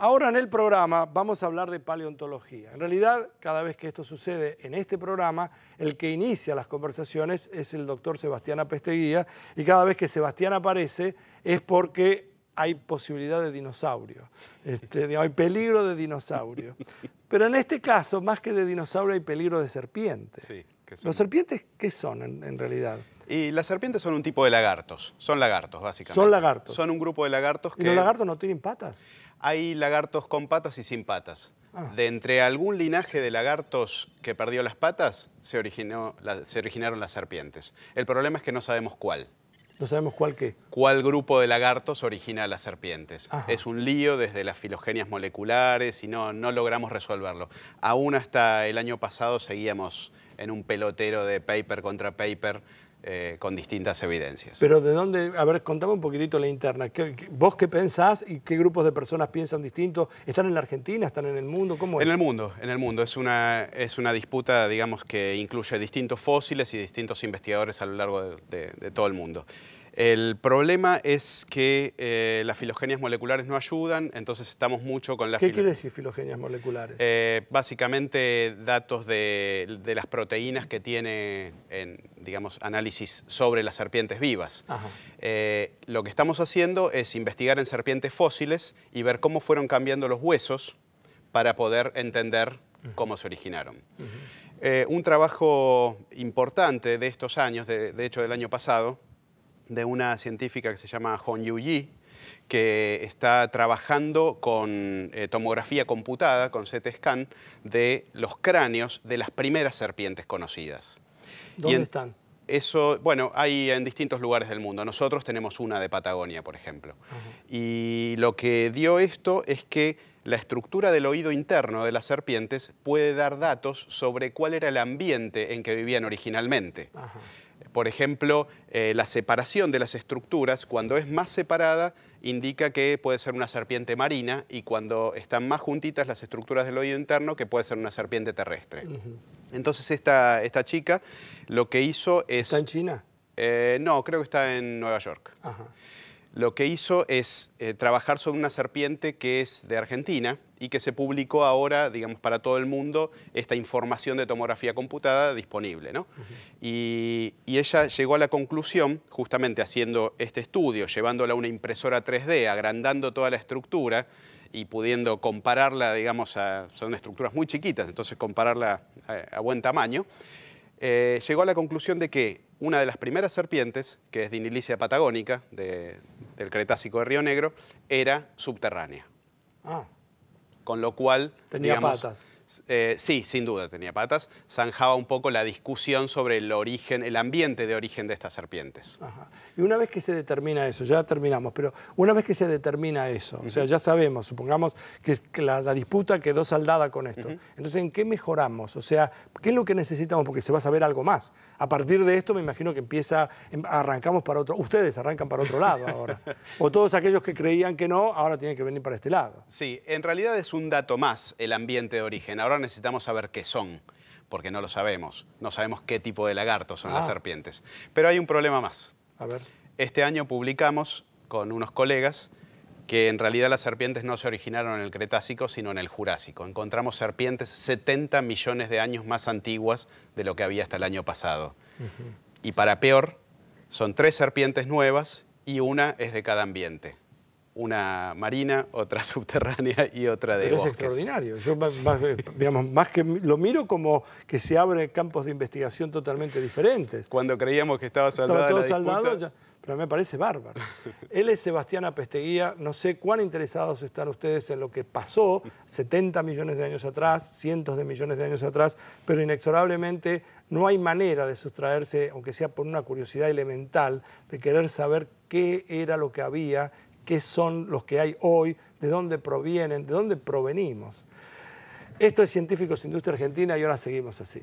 Ahora en el programa vamos a hablar de paleontología. En realidad, cada vez que esto sucede en este programa, el que inicia las conversaciones es el doctor Sebastián Apesteguía y cada vez que Sebastián aparece es porque hay posibilidad de dinosaurio, este, hay peligro de dinosaurio. Pero en este caso, más que de dinosaurio, hay peligro de serpiente. Sí, ¿Los serpientes qué son en, realidad? Y las serpientes son un tipo de lagartos, son lagartos básicamente. Son lagartos. Son un grupo de lagartos que... ¿Y los lagartos no tienen patas? hay lagartos con patas y sin patas. Ah. De entre algún linaje de lagartos que perdió las patas, se, originaron las serpientes. El problema es que no sabemos cuál. No sabemos cuál qué. ¿Cuál grupo de lagartos origina las serpientes? Es un lío desde las filogenias moleculares y no, no logramos resolverlo. Aún hasta el año pasado seguíamos en un pelotero de paper contra paper eh, con distintas evidencias. Pero de dónde, a ver, contame un poquitito la interna. vos qué pensás y qué grupos de personas piensan distinto? ¿Están en la Argentina? ¿Están en el mundo? ¿Cómo es? En el mundo, en el mundo. Es una, es una disputa, digamos, que incluye distintos fósiles y distintos investigadores a lo largo de todo el mundo. El problema es que eh, las filogenias moleculares no ayudan, entonces estamos mucho con las... ¿Qué quiere decir filogenias moleculares? Eh, básicamente datos de, las proteínas que tiene, digamos, análisis sobre las serpientes vivas. Eh, lo que estamos haciendo es investigar en serpientes fósiles y ver cómo fueron cambiando los huesos para poder entender cómo se originaron. un trabajo importante de estos años, de hecho del año pasado, de una científica que se llama Hong Yu Yi, que está trabajando con eh, tomografía computada, con CT scan, de los cráneos de las primeras serpientes conocidas. ¿Dónde están? Eso, bueno, hay en distintos lugares del mundo. Nosotros tenemos una de Patagonia, por ejemplo. Y lo que dio esto es que la estructura del oído interno de las serpientes puede dar datos sobre cuál era el ambiente en que vivían originalmente. Por ejemplo, eh, la separación de las estructuras, cuando es más separada, indica que puede ser una serpiente marina y cuando están más juntitas las estructuras del oído interno, que puede ser una serpiente terrestre. Entonces esta, esta chica lo que hizo es... ¿Está en China? Eh, no, creo que está en Nueva York. Ajá lo que hizo es eh, trabajar sobre una serpiente que es de Argentina y que se publicó ahora, digamos, para todo el mundo, esta información de tomografía computada disponible. ¿no? y, ella llegó a la conclusión, justamente haciendo este estudio, llevándola a una impresora 3D, agrandando toda la estructura y pudiendo compararla, digamos, son estructuras muy chiquitas, entonces compararla a, buen tamaño, eh, llegó a la conclusión de que una de las primeras serpientes, que es Dinilicia patagónica, de, el Cretácico de Río Negro era subterránea. Ah. Con lo cual... Tenía patas. Eh, sí, sin duda tenía patas. Zanjaba un poco la discusión sobre el origen, el ambiente de origen de estas serpientes. Y una vez que se determina eso, ya terminamos, pero una vez que se determina eso, o sea, ya sabemos, supongamos que la, disputa quedó saldada con esto. Entonces, ¿en qué mejoramos? O sea, ¿qué es lo que necesitamos? Porque se va a saber algo más. A partir de esto, me imagino que empieza, em, arrancamos para otro, ustedes arrancan para otro lado ahora. o todos aquellos que creían que no, ahora tienen que venir para este lado. Sí, en realidad es un dato más el ambiente de origen ahora necesitamos saber qué son, porque no lo sabemos. No sabemos qué tipo de lagartos son las ah. serpientes. Pero hay un problema más. Este año publicamos con unos colegas que en realidad las serpientes no se originaron en el Cretácico, sino en el Jurásico. Encontramos serpientes 70 millones de años más antiguas de lo que había hasta el año pasado. Y para peor, son tres serpientes nuevas y una es de cada ambiente una marina, otra subterránea y otra de Pero es extraordinario. Yo más, eh, digamos, más que lo miro como que se abren campos de investigación totalmente diferentes. Cuando creíamos que estaba saldado Pero todo pero me parece bárbaro. Él es Sebastián Apesteguía. No sé cuán interesados están ustedes en lo que pasó 70 millones de años atrás, cientos de millones de años atrás, pero inexorablemente no hay manera de sustraerse, aunque sea por una curiosidad elemental, de querer saber qué era lo que había qué son los que hay hoy, de dónde provienen, de dónde provenimos. Esto es Científicos Industria Argentina y ahora seguimos así.